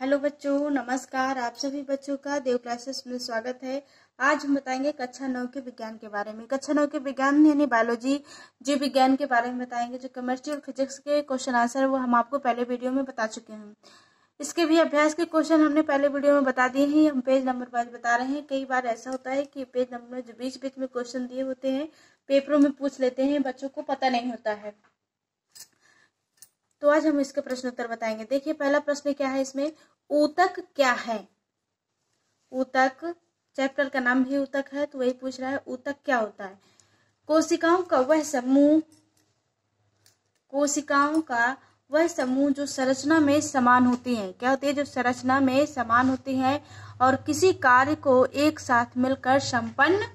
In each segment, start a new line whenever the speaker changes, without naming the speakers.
hello बच्चों नमस्कार आप सभी बच्चों का देव क्लासेस में स्वागत है आज हम बताएंगे कक्षा नौ के विज्ञान के बारे में कक्षा नौ के विज्ञान यानी बायोलॉजी जीव विज्ञान के बारे में बताएंगे जो केमिस्ट्री और फिजिक्स के क्वेश्चन आंसर है वो हम आपको पहले वीडियो में बता चुके हैं इसके भी अभ्यास के क्वेश्चन हमने पहले वीडियो में बता दिए हैं हम पेज नंबर पाँच बता रहे हैं कई बार ऐसा होता है कि पेज नंबर जो बीच बीच में क्वेश्चन दिए होते हैं पेपरों में पूछ लेते हैं बच्चों को पता नहीं होता है तो आज हम इसके प्रश्न उत्तर बताएंगे देखिए पहला प्रश्न क्या है इसमें ऊतक क्या है ऊतक चैप्टर का नाम भी ऊतक है तो वही पूछ रहा है ऊतक क्या होता है कोशिकाओं का वह समूह कोशिकाओं का वह समूह जो संरचना में समान होती हैं क्या होती है जो संरचना में समान होती हैं और किसी कार्य को एक साथ मिलकर संपन्न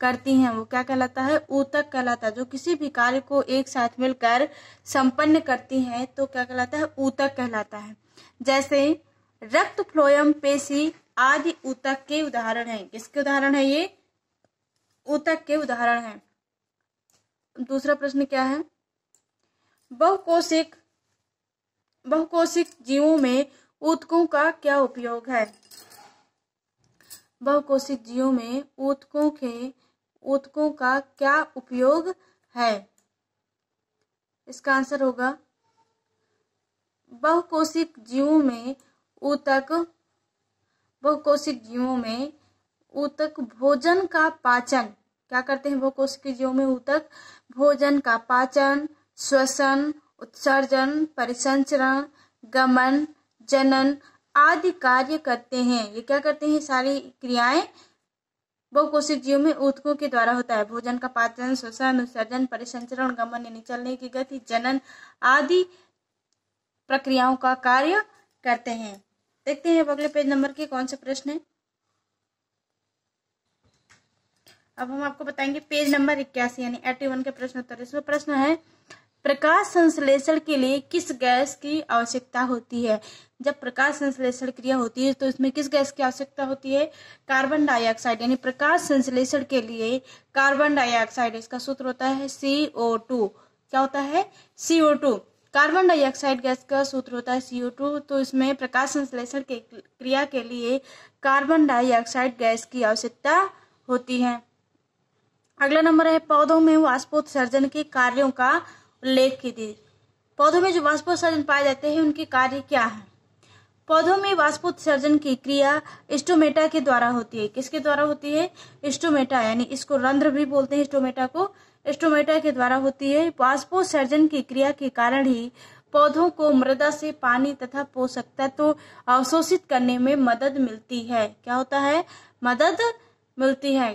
करती हैं वो क्या कहलाता है ऊतक कहलाता है जो किसी भी कार्य को एक साथ मिलकर संपन्न करती हैं तो क्या कहलाता है ऊतक कहलाता है जैसे रक्त फ्लोयम पेशी आदि ऊतक के उदाहरण हैं किसके उदाहरण है ये ऊतक के उदाहरण हैं दूसरा प्रश्न क्या है बहुकोशिक बहुकोशिक जीवों में ऊतकों का क्या उपयोग है बहुकोशिक जीवों में ऊतकों के ऊतकों का क्या उपयोग है इसका आंसर होगा बहुकोशिक जीवों में ऊतक बहुकोशिक जीवों में ऊतक भोजन का पाचन क्या करते हैं बहुकोशिक जीवों में ऊतक भोजन का पाचन श्वसन उत्सर्जन परिसंचरण गमन जनन आदि कार्य करते हैं ये क्या करते हैं सारी क्रियाएं बहुकोशिकीय में ऊतकों के द्वारा होता है भोजन का पाचन श्वसन उत्सर्जन परिसंचरण गमन यानी चलने की गति जनन आदि प्रक्रियाओं का कार्य करते हैं देखते हैं अब अगले पेज नंबर के कौन से प्रश्न है अब हम आपको बताएंगे पेज नंबर इक्यासी यानी एटी वन के प्रश्न उत्तर इसमें प्रश्न है प्रकाश संश्लेषण के लिए किस गैस की आवश्यकता होती है जब प्रकाश संश्लेषण क्रिया होती है तो इसमें किस गैस की आवश्यकता होती है कार्बन डाइऑक्साइड यानी प्रकाश संश्लेषण के लिए कार्बन डाइऑक्साइड इसका सूत्र होता है सी ओ टू क्या होता है C O two carbon dioxide gas का सूत्र होता है सी ओ टू तो इसमें प्रकाश संश्लेषण के क्रिया के लिए कार्बन डाइऑक्साइड गैस की आवश्यकता होती है अगला नंबर है पौधों में वाष्पोत्सर्जन के कार्यों का उल्लेख की थी पौधों में जो वाष्पोत्सर्जन पाए जाते हैं उनके कार्य क्या है पौधों में वाष्पोत्सर्जन की क्रिया स्टोमेटा के द्वारा होती है किसके द्वारा होती है स्टोमेटा यानी इसको रंध्र भी बोलते हैं स्टोमेटा को स्टोमेटा के द्वारा होती है वाष्पोत्सर्जन की क्रिया के कारण ही पौधों को मृदा से पानी तथा पोषक तत्व अवशोषित करने में मदद मिलती है क्या होता है मदद मिलती है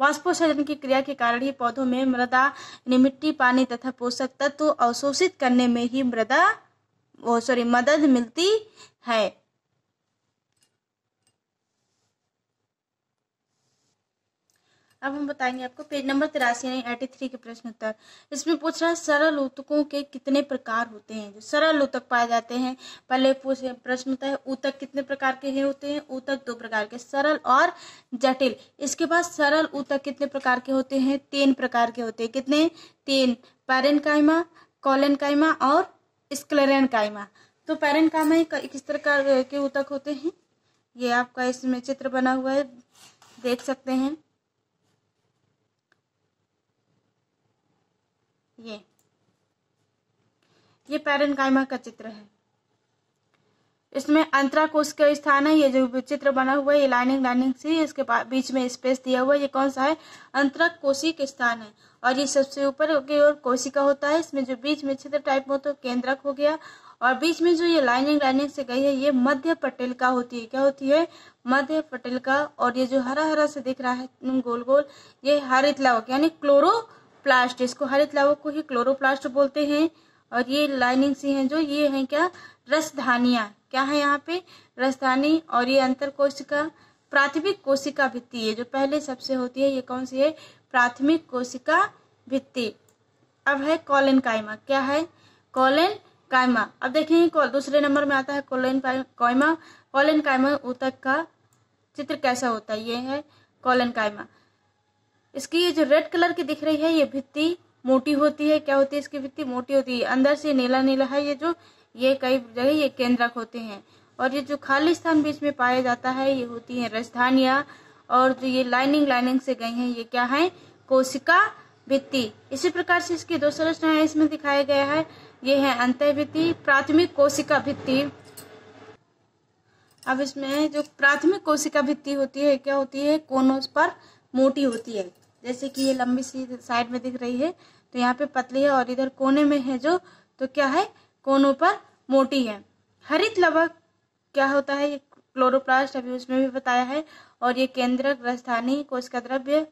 वाष्पोसर्जन की क्रिया के कारण ही पौधों में मृदा निमिट्टी पानी तथा पोषक तत्व अवशोषित करने में ही मृदा सॉरी मदद मिलती है अब हम बताएंगे आपको पेज नंबर तिरासी यानी एटी थ्री के प्रश्न उत्तर इसमें पूछ रहा है सरल ऊतकों के कितने प्रकार होते हैं जो सरल ऊतक पाए जाते हैं पहले पूछ प्रश्न होता है ऊतक कितने प्रकार के होते हैं ऊतक दो प्रकार के सरल और जटिल इसके बाद सरल ऊतक कितने प्रकार के होते हैं तीन प्रकार के होते हैं कितने तीन पैरन कायमा कॉलन कायमा और स्क्लेरन कायमा तो पैरन कायमा किस तरह के ऊतक होते हैं ये आपका इसमें चित्र बना हुआ है देख सकते हैं ये ये पैरनकाइमा का चित्र है इसमें अंतरा कोश का स्थान है ये जो चित्र बना हुआ है ये लाइनिंग लाइनिंग से इसके बीच में स्पेस दिया हुआ है ये कौन सा है अंतरा कोशी का स्थान है और ये सबसे ऊपर की ओर कोशी का होता है इसमें जो बीच में छिद्र टाइप हो तो केंद्रक हो गया और बीच में जो ये लाइनिंग लाइनिंग से गई है ये मध्य पटेल का होती है क्या होती है मध्य पटेल का और ये जो हरा हरा से दिख रहा है गोल गोल ये हरित लावक यानी क्लोरो प्लास्ट इसको हरित लावक को ही क्लोरोप्लास्ट बोलते हैं और ये लाइनिंग सी हैं जो ये हैं क्या रसधानिया क्या है यहाँ पे रसधानी और ये अंतर कोशिका प्राथमिक कोशिका भित्ति है जो पहले सबसे होती है ये कौन सी है प्राथमिक कोशिका भित्ति अब है कॉलन कायमा क्या है कॉलन कायमा अब देखेंगे दूसरे नंबर में आता है कॉलन कायमा कॉलन कायमा ऊतक का चित्र कैसा होता है ये है कॉलन कायमा इसकी ये जो रेड कलर की दिख रही है ये भित्ती मोटी होती है क्या होती है इसकी भित्ती मोटी होती है अंदर से नीला नीला है ये जो ये कई जगह ये केंद्रक होते हैं और ये जो खाली स्थान बीच में पाया जाता है ये होती है राजधानिया और जो ये लाइनिंग लाइनिंग से गई हैं ये क्या है कोशिका भित्ति इसी प्रकार से इसकी दो संरचना है इसमें दिखाया गया है ये है अंत भित्ति प्राथमिक कोशिका भित्ति अब इसमें जो प्राथमिक कोशिका भित्ति होती है क्या होती है कोनों पर मोटी होती है जैसे कि ये लंबी सी साइड में दिख रही है तो यहाँ पे पतली है और इधर कोने में है जो तो क्या है कोनों पर मोटी है हरित लवक क्या होता है ये क्लोरोप्लास्ट अभी उसमें भी बताया है और ये केंद्रक राजधानी कोश का द्रव्य